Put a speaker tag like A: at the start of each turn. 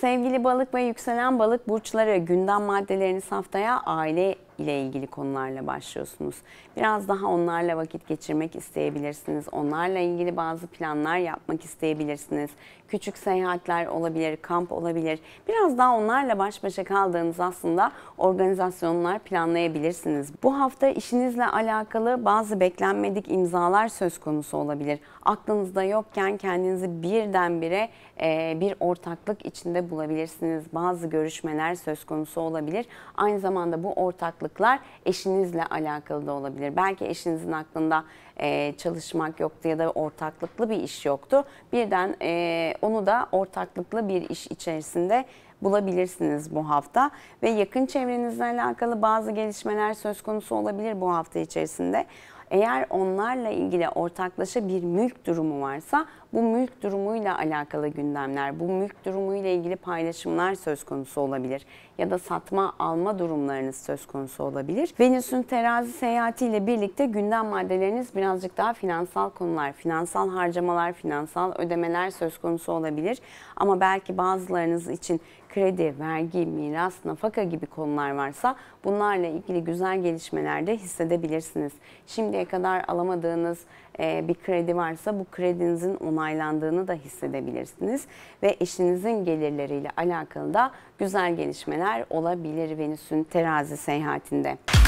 A: Sevgili balık ve yükselen balık burçları gündem maddelerini haftaya aile ile ilgili konularla başlıyorsunuz. Biraz daha onlarla vakit geçirmek isteyebilirsiniz. Onlarla ilgili bazı planlar yapmak isteyebilirsiniz. Küçük seyahatler olabilir, kamp olabilir. Biraz daha onlarla baş başa kaldığınız aslında organizasyonlar planlayabilirsiniz. Bu hafta işinizle alakalı bazı beklenmedik imzalar söz konusu olabilir. Aklınızda yokken kendinizi birdenbire e, bir ortaklık içinde bulabilirsiniz. Bazı görüşmeler söz konusu olabilir. Aynı zamanda bu ortaklık farklılıklar eşinizle alakalı da olabilir. Belki eşinizin aklında e, çalışmak yoktu ya da ortaklıklı bir iş yoktu. Birden e, onu da ortaklıklı bir iş içerisinde bulabilirsiniz bu hafta ve yakın çevrenizle alakalı bazı gelişmeler söz konusu olabilir bu hafta içerisinde. Eğer onlarla ilgili ortaklaşa bir mülk durumu varsa bu mülk durumuyla alakalı gündemler, bu mülk durumuyla ilgili paylaşımlar söz konusu olabilir ya da satma alma durumlarınız söz konusu olabilir. Venüs'ün terazi seyahatiyle birlikte gündem maddeleriniz birazcık daha finansal konular, finansal harcamalar, finansal ödemeler söz konusu olabilir. Ama belki bazılarınız için kredi, vergi, miras, nafaka gibi konular varsa bunlarla ilgili güzel gelişmeler de hissedebilirsiniz. Şimdiye kadar alamadığınız e, bir kredi varsa bu kredinizin onaylandığını da hissedebilirsiniz. Ve eşinizin gelirleriyle alakalı da güzel gelişmeler olabilir Venüs'ün terazi seyahatinde.